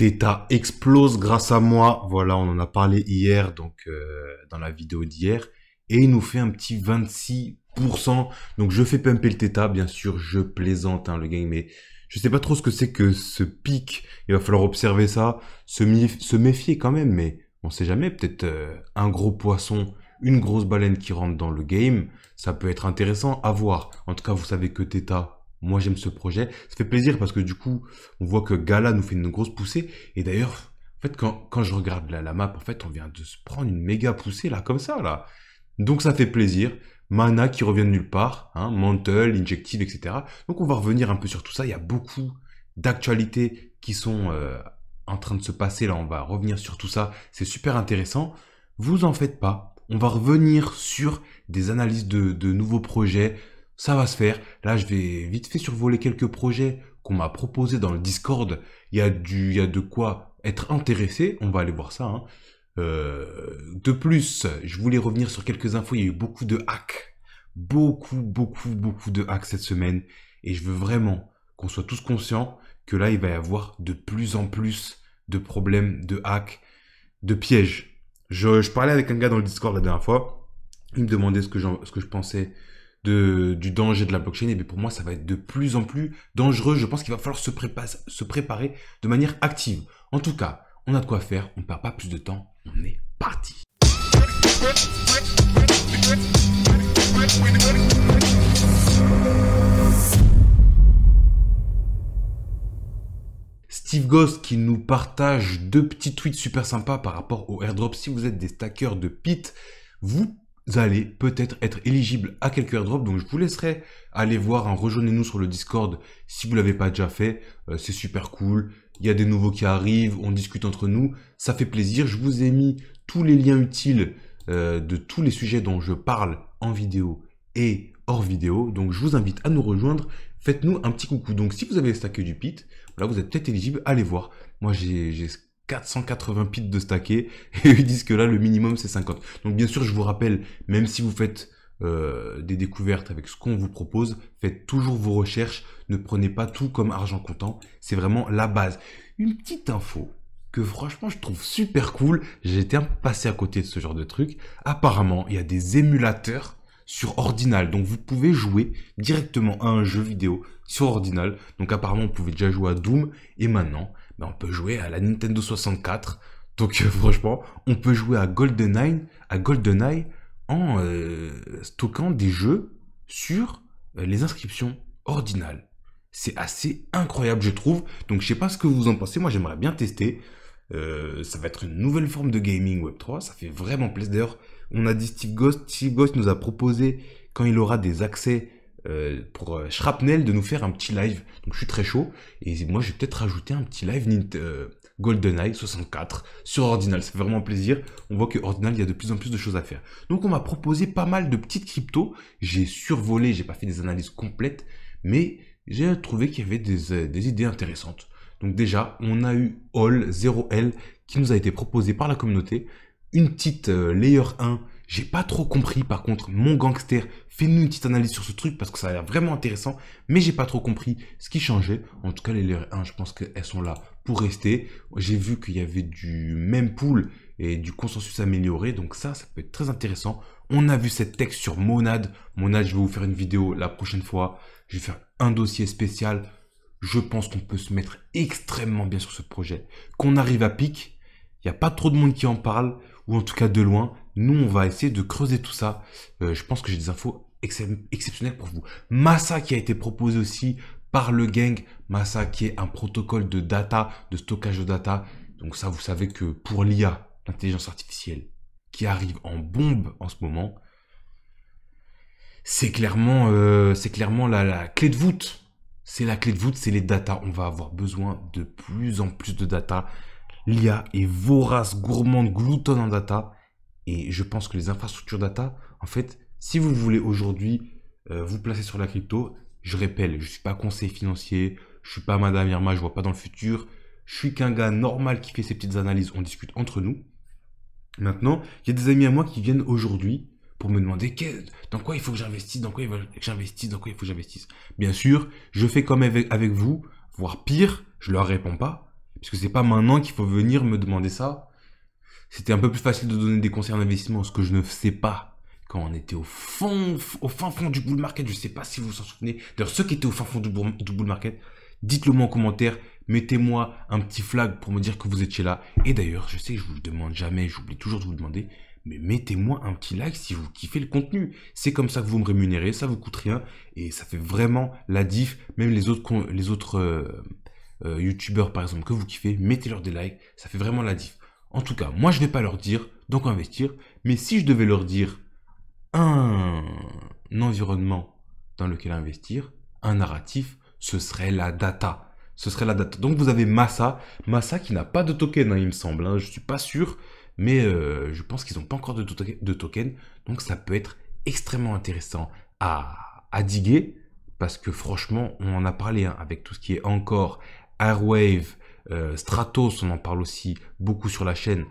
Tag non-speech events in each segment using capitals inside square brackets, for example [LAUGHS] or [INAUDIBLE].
Theta explose grâce à moi. Voilà, on en a parlé hier, donc euh, dans la vidéo d'hier. Et il nous fait un petit 26%. Donc je fais pumper le Theta, bien sûr, je plaisante hein, le game, mais je sais pas trop ce que c'est que ce pic. Il va falloir observer ça, se, méfier quand même, mais on sait jamais. Peut-être euh, un gros poisson, une grosse baleine qui rentre dans le game. Ça peut être intéressant à voir. En tout cas, vous savez que Teta. Moi, j'aime ce projet. Ça fait plaisir parce que du coup, on voit que Gala nous fait une grosse poussée. Et d'ailleurs, en fait, quand, quand je regarde la, la, map, en fait, on vient de se prendre une méga poussée là, comme ça, là. Donc, ça fait plaisir. Mana qui revient de nulle part, hein, Mantle, Injective, etc. Donc, on va revenir un peu sur tout ça. Il y a beaucoup d'actualités qui sont euh, en train de se passer là. On va revenir sur tout ça. C'est super intéressant. Vous en faites pas. On va revenir sur des analyses de, de nouveaux projets, ça va se faire. Là, je vais vite fait survoler quelques projets qu'on m'a proposés dans le Discord. Il y, a du, y a de quoi être intéressé. On va aller voir ça. Hein. Euh, de plus, je voulais revenir sur quelques infos. Il y a eu beaucoup de hacks. Beaucoup, beaucoup, beaucoup de hacks cette semaine. Et je veux vraiment qu'on soit tous conscients que là, il va y avoir de plus en plus de problèmes, de hacks, de pièges. Je, parlais avec un gars dans le Discord la dernière fois. Il me demandait ce que, ce que je pensais du danger de la blockchain, et bien pour moi, ça va être de plus en plus dangereux. Je pense qu'il va falloir se, préparer de manière active. En tout cas, on a de quoi faire, on ne perd pas plus de temps, on est parti. Steve Ghost qui nous partage deux petits tweets super sympas par rapport au airdrop. Si vous êtes des stackers de Pit, vous allez peut-être être éligible à quelques airdrops. Donc je vous laisserai aller voir, en hein, rejoignez-nous sur le Discord si vous l'avez pas déjà fait. Euh, c'est super cool. Il y a des nouveaux qui arrivent, on discute entre nous, ça fait plaisir. Je vous ai mis tous les liens utiles euh, de tous les sujets dont je parle en vidéo et hors vidéo. Donc je vous invite à nous rejoindre. Faites-nous un petit coucou. Donc si vous avez stacké du pit, là vous êtes peut-être éligible, allez voir. Moi j'ai 480 bits de stacker [LAUGHS] et ils disent que là le minimum c'est 50. Donc bien sûr je vous rappelle, même si vous faites euh, des découvertes avec ce qu'on vous propose, faites toujours vos recherches, ne prenez pas tout comme argent comptant, c'est vraiment la base. Une petite info que franchement je trouve super cool, j'ai été un passé à côté de ce genre de truc, apparemment il y a des émulateurs sur ordinal. Donc vous pouvez jouer directement à un jeu vidéo sur ordinal. Donc apparemment vous pouvez déjà jouer à Doom et maintenant ben, on peut jouer à la Nintendo 64. Donc euh, franchement, on peut jouer à GoldenEye, à GoldenEye en euh, stockant des jeux sur euh, les inscriptions ordinales. C'est assez incroyable, je trouve. Donc je sais pas ce que vous en pensez. Moi, j'aimerais bien tester. ça va être une nouvelle forme de gaming Web3. Ça fait vraiment plaisir. D'ailleurs, on a dit Steve Ghost. Steve Ghost nous a proposé, quand il aura des accès euh, pour euh, Shrapnel de nous faire un petit live. Donc je suis très chaud. Et moi, je vais peut-être rajouter un petit live golden euh, GoldenEye 64 sur Ordinal. c'est vraiment plaisir. On voit que Ordinal, il y a de plus en plus de choses à faire. Donc on m'a proposé pas mal de petites cryptos. J'ai survolé, j'ai pas fait des analyses complètes, mais j'ai trouvé qu'il y avait des, des idées intéressantes. Donc déjà, on a eu All 0L qui nous a été proposé par la communauté. Une petite layer 1 j'ai pas trop compris par contre, mon gangster, fais-nous une petite analyse sur ce truc parce que ça a l'air vraiment intéressant, mais j'ai pas trop compris ce qui changeait. En tout cas, les LR1, je pense qu'elles sont là pour rester. J'ai vu qu'il y avait du même pool et du consensus amélioré, donc ça, ça peut être très intéressant. On a vu cette texte sur Monade. Monade, je vais vous faire une vidéo la prochaine fois. Je vais faire un dossier spécial. Je pense qu'on peut se mettre extrêmement bien sur ce projet. Qu'on arrive à pic, il n'y a pas trop de monde qui en parle, ou en tout cas de loin. Nous, on va essayer de creuser tout ça. Euh, je pense que j'ai des infos exceptionnelles pour vous. Massa qui a été proposé aussi par le gang. Massa qui est un protocole de data, de stockage de data. Donc ça, vous savez que pour l'IA, l'intelligence artificielle, qui arrive en bombe en ce moment, c'est clairement, euh, clairement la, la clé de voûte. C'est la clé de voûte, c'est les data. On va avoir besoin de plus en plus de data. L'IA est vorace, gourmande, gloutonne en data. Et je pense que les infrastructures data, en fait, si vous voulez aujourd'hui euh, vous placer sur la crypto, je répète, je ne suis pas conseiller financier, je ne suis pas Madame Irma, je ne vois pas dans le futur. Je suis qu'un gars normal qui fait ses petites analyses, on discute entre nous. Maintenant, il y a des amis à moi qui viennent aujourd'hui pour me demander dans quoi il faut que j'investisse, dans quoi il faut que j'investisse, dans quoi il faut que j'investisse. Bien sûr, je fais comme avec, vous, voire pire, je ne leur réponds pas, parce que n'est pas maintenant qu'il faut venir me demander ça c'était un peu plus facile de donner des conseils en investissement, ce que je ne sais pas quand on était au fond, au fin fond du bull market. Je ne sais pas si vous vous en souvenez. D'ailleurs, ceux qui étaient au fin fond du bull market, dites-le moi en commentaire. Mettez-moi un petit flag pour me dire que vous étiez là. Et d'ailleurs, je sais que je vous le demande jamais, j'oublie toujours de vous demander, mais mettez-moi un petit like si vous kiffez le contenu. C'est comme ça que vous me rémunérez, ça vous coûte rien et ça fait vraiment la diff. Même les autres, les autres euh, euh, youtubeurs par exemple que vous kiffez, mettez-leur des likes, ça fait vraiment la diff. En tout cas, moi, je ne vais pas leur dire, donc investir. Mais si je devais leur dire un environnement dans lequel investir, un narratif, ce serait la data. Ce serait la data. Donc vous avez Massa, Massa qui n'a pas de token, hein, il me semble. Hein. Je ne suis pas sûr, mais euh, je pense qu'ils n'ont pas encore de, token. Donc ça peut être extrêmement intéressant à, diguer parce que franchement, on en a parlé hein, avec tout ce qui est encore Airwave, euh, Stratos, on en parle aussi beaucoup sur la chaîne.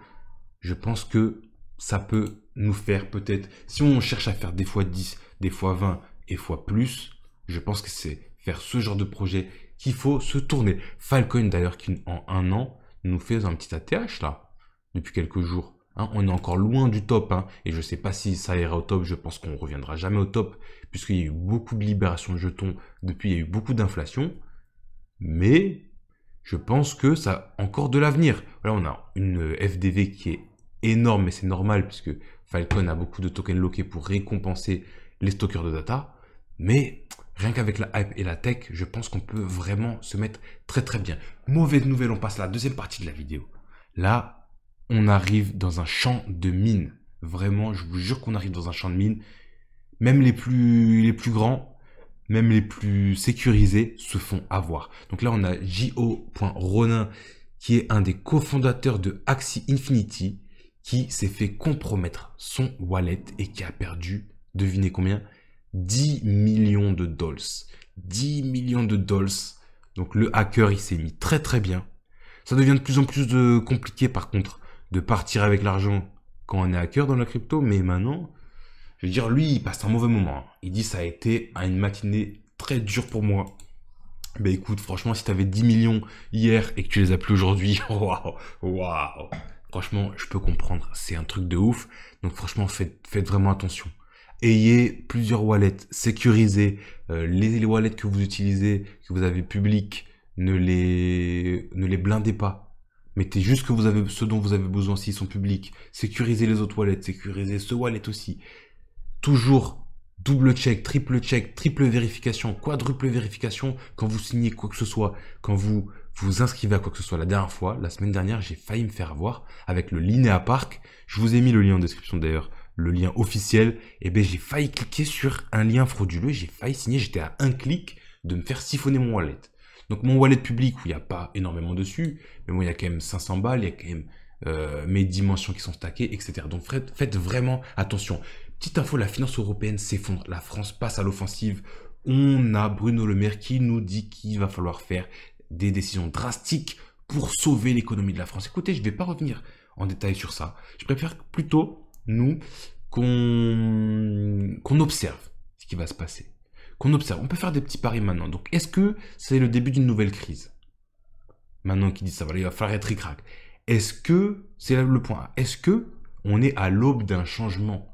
Je pense que ça peut nous faire peut-être, si on cherche à faire des fois 10, des fois 20 et fois plus, je pense que c'est faire ce genre de projet qu'il faut se tourner. Falcon d'ailleurs qui en un an nous fait un petit ATH là, depuis quelques jours. Hein. on est encore loin du top hein. et je ne sais pas si ça ira au top, je pense qu'on ne reviendra jamais au top puisqu'il y a eu beaucoup de libération de jetons depuis, il y a eu beaucoup d'inflation. Mais je pense que ça a encore de l'avenir. Là, on a une FDV qui est énorme, mais c'est normal puisque Falcon a beaucoup de tokens loqués pour récompenser les stockeurs de data. Mais rien qu'avec la hype et la tech, je pense qu'on peut vraiment se mettre très très bien. Mauvaise nouvelle, on passe à la deuxième partie de la vidéo. Là, on arrive dans un champ de mines. Vraiment, je vous jure qu'on arrive dans un champ de mines. Même les plus, les plus grands, même les plus sécurisés, se font avoir. Donc là, on a Jo.Ronin, qui est un des cofondateurs de Axie Infinity, qui s'est fait compromettre son wallet et qui a perdu, devinez combien 10 millions de dollars. 10 millions de dollars. Donc le hacker, il s'est mis très très bien. Ça devient de plus en plus de euh, compliqué par contre de partir avec l'argent quand on est hacker dans la crypto, mais maintenant, je veux dire, lui, il passe un mauvais moment. Hein. Il dit, ça a été une matinée très dure pour moi. Ben écoute, franchement, si t'avais 10 millions hier et que tu les as plus aujourd'hui, [LAUGHS] waouh, waouh. Franchement, je peux comprendre. C'est un truc de ouf. Donc franchement, faites, vraiment attention. Ayez plusieurs wallets, sécurisez euh, les, wallets que vous utilisez, que vous avez publics, ne les, ne les blindez pas. Mettez juste que vous avez ce dont vous avez besoin s'ils sont publics. Sécurisez les autres wallets, sécurisez ce wallet aussi toujours double check, triple check, triple vérification, quadruple vérification quand vous signez quoi que ce soit, quand vous vous inscrivez à quoi que ce soit. La dernière fois, la semaine dernière, j'ai failli me faire avoir avec le Linéa Park. Je vous ai mis le lien en description d'ailleurs, le lien officiel. Et eh ben j'ai failli cliquer sur un lien frauduleux, j'ai failli signer, j'étais à un clic de me faire siphonner mon wallet. Donc mon wallet public où il n'y a pas énormément dessus, mais bon, il y a quand même 500 balles, il y a quand même euh, mes dimensions qui sont stackées, etc. Donc faites vraiment attention. Petite info, la finance européenne s'effondre. La France passe à l'offensive. On a Bruno Le Maire qui nous dit qu'il va falloir faire des décisions drastiques pour sauver l'économie de la France. Écoutez, je ne vais pas revenir en détail sur ça. Je préfère plutôt, nous, qu'on observe ce qui va se passer. Qu'on observe. On peut faire des petits paris maintenant. Donc, est-ce que c'est le début d'une nouvelle crise Maintenant qu'il dit ça, il va falloir être ricrac. Est-ce que, c'est le point, est-ce que on est à l'aube d'un changement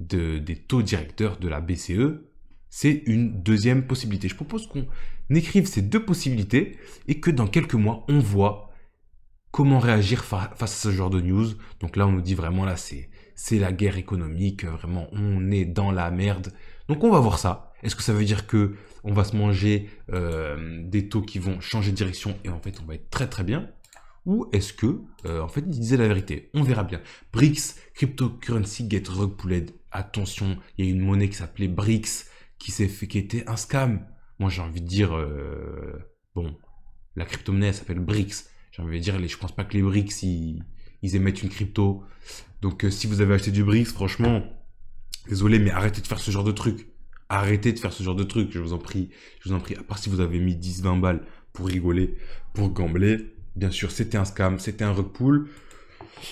des taux directeurs de la BCE, c'est une deuxième possibilité. Je propose qu'on écrive ces deux possibilités et que dans quelques mois, on voit comment réagir face à ce genre de news. Donc là, on nous dit vraiment, là, c'est la guerre économique, euh, vraiment, on est dans la merde. Donc on va voir ça. Est-ce que ça veut dire que on va se manger euh, des taux qui vont changer de direction et en fait, on va être très très bien ou est-ce que, euh, en fait, il disait la vérité On verra bien. BRICS, cryptocurrency, get rug pulled, attention, il y a une monnaie qui s'appelait BRICS qui s'est fait, qui était un scam. Moi, j'ai envie de dire, euh, bon, la crypto-monnaie s'appelle BRICS. J'ai envie de dire, les, je pense pas que les BRICS, ils, émettent une crypto. Donc, euh, si vous avez acheté du BRICS, franchement, désolé, mais arrêtez de faire ce genre de truc. Arrêtez de faire ce genre de truc, je vous en prie. Je vous en prie, à part si vous avez mis 10, 20 balles pour rigoler, pour gambler. Bien sûr, c'était un scam, c'était un rug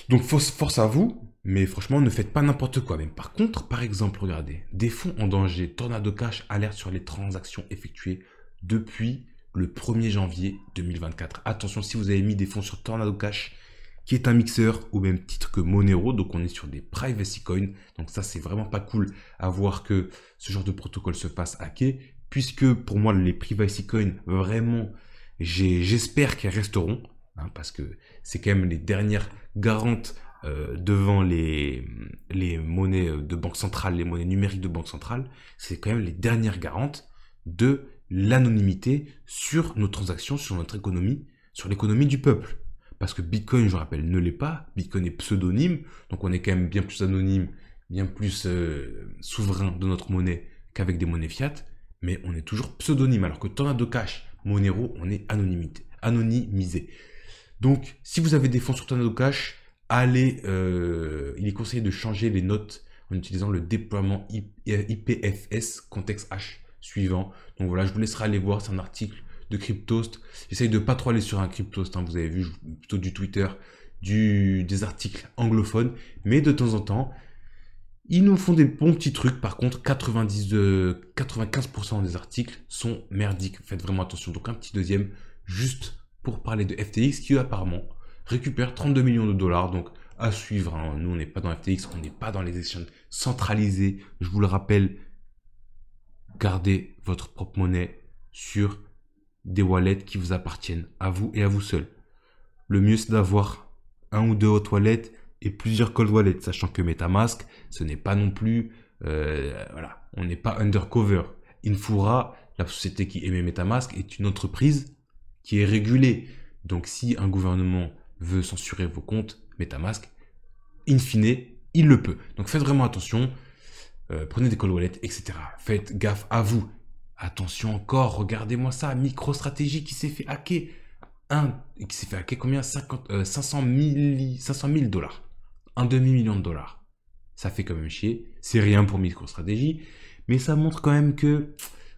Donc, force à vous, mais franchement, ne faites pas n'importe quoi. Même par contre, par exemple, regardez, des fonds en danger, Tornado Cash alerte sur les transactions effectuées depuis le 1er janvier 2024. Attention, si vous avez mis des fonds sur Tornado Cash, qui est un mixeur au même titre que Monero, donc on est sur des privacy coins. Donc ça, c'est vraiment pas cool à voir que ce genre de protocole se fasse hacker, puisque pour moi, les privacy coins, vraiment, j'espère qu'elles resteront, hein, parce que c'est quand même les dernières garantes euh, devant les, les monnaies de banque centrale, les monnaies numériques de banque centrale, c'est quand même les dernières garantes de l'anonymité sur nos transactions, sur notre économie, sur l'économie du peuple. Parce que Bitcoin, je rappelle, ne l'est pas. Bitcoin est pseudonyme, donc on est quand même bien plus anonyme, bien plus euh, souverain de notre monnaie qu'avec des monnaies fiat, mais on est toujours pseudonyme, alors que Tornado Cash, Monero, on est anonymité, anonymisé. Donc, si vous avez des fonds sur Tornado Cash, allez, euh, il est conseillé de changer les notes en utilisant le déploiement IPFS euh, contexte H suivant. Donc voilà, je vous laisserai aller voir, c'est un article de Cryptost. J'essaye de pas trop aller sur un Cryptost, hein, vous avez vu, plutôt du Twitter, du, des articles anglophones, mais de temps en temps, ils nous font des bons petits trucs. Par contre, 95% euh, des articles sont merdiques. Faites vraiment attention. Donc un petit deuxième, juste pour parler de FTX, qui apparemment récupère 32 millions de dollars. Donc, à suivre. Hein. Nous, on n'est pas dans FTX, on n'est pas dans les exchanges centralisés. Je vous le rappelle, gardez votre propre monnaie sur des wallets qui vous appartiennent à vous et à vous seul. Le mieux, c'est d'avoir un ou deux autres wallets et plusieurs cold wallets, sachant que MetaMask, ce n'est pas non plus... Euh, voilà, on n'est pas undercover. Infura, la société qui émet MetaMask, est une entreprise qui est régulée. Donc si un gouvernement veut censurer vos comptes MetaMask, in fine, il le peut. Donc faites vraiment attention, euh, prenez des cold wallets, etc. Faites gaffe à vous. Attention encore, regardez-moi ça, MicroStratégie qui s'est fait hacker. Un, qui s'est fait hacker combien 50, 500, 000, 500 000 dollars. Un demi-million de dollars. Ça fait quand même chier. C'est rien pour MicroStratégie. Mais ça montre quand même que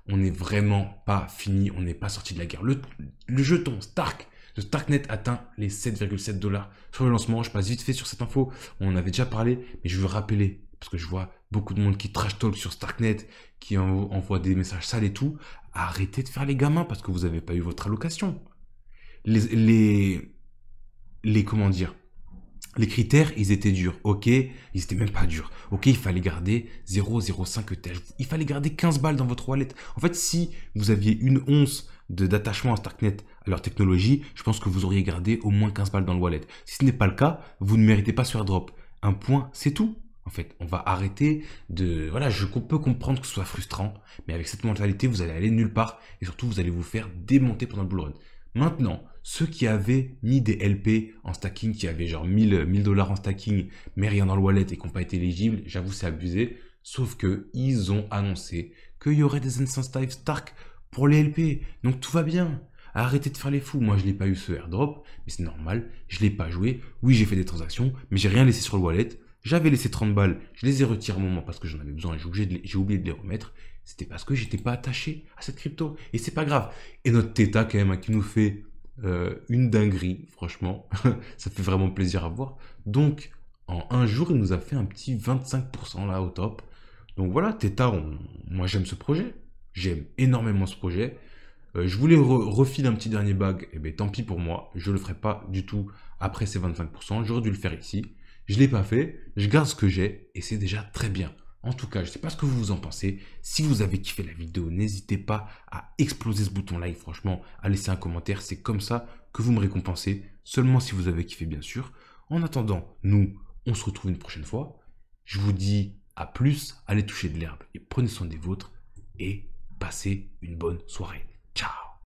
on n'est vraiment pas fini. On n'est pas sorti de la guerre. le jeton Stark Starknet atteint les 7,7 dollars sur le lancement. Je passe vite fait sur cette info, on en avait déjà parlé, mais je veux rappeler, parce que je vois beaucoup de monde qui trash talk sur Starknet, qui envoie des messages sales et tout. Arrêtez de faire les gamins parce que vous n'avez pas eu votre allocation. Les, les, comment dire, les critères, ils étaient durs, ok Ils étaient même pas durs. Ok, il fallait garder 0,05 tel. Il fallait garder 15 balles dans votre wallet. En fait, si vous aviez une once d'attachement à Starknet, à leur technologie, je pense que vous auriez gardé au moins 15 balles dans le wallet. Si ce n'est pas le cas, vous ne méritez pas sur airdrop. Un point, c'est tout. En fait, on va arrêter de... Voilà, je peux comprendre que ce soit frustrant, mais avec cette mentalité, vous allez aller nulle part et surtout, vous allez vous faire démonter pendant le bullrun. Maintenant, ceux qui avaient mis des LP en stacking, qui avaient genre 1000 dollars en stacking, mais rien dans le wallet et qui n'ont pas été éligibles, j'avoue, c'est abusé. Sauf que ils ont annoncé qu'il y aurait des instances Stark pour les LP. Donc tout va bien. Arrêtez de faire les fous. Moi, je n'ai pas eu ce airdrop, mais c'est normal. Je ne l'ai pas joué. Oui, j'ai fait des transactions, mais j'ai rien laissé sur le wallet. J'avais laissé 30 balles. Je les ai retirées au moment parce que j'en avais besoin et j'ai oublié de les remettre. C'était parce que j'étais pas attaché à cette crypto. Et c'est pas grave. Et notre Theta, quand même, hein, qui nous fait euh, une dinguerie, franchement. [LAUGHS] ça fait vraiment plaisir à voir. Donc, en un jour, il nous a fait un petit 25% là au top. Donc voilà, Theta, moi j'aime ce projet. J'aime énormément ce projet. Euh, je voulais refiler un petit dernier bug. et eh bien tant pis pour moi, je ne le ferai pas du tout après ces 25%, j'aurais dû le faire ici, je ne l'ai pas fait, je garde ce que j'ai, et c'est déjà très bien. En tout cas, je ne sais pas ce que vous en pensez. Si vous avez kiffé la vidéo, n'hésitez pas à exploser ce bouton like, franchement, à laisser un commentaire. C'est comme ça que vous me récompensez, seulement si vous avez kiffé, bien sûr. En attendant, nous, on se retrouve une prochaine fois. Je vous dis à plus, allez toucher de l'herbe et prenez soin des vôtres. Et Passez une bonne soirée. Ciao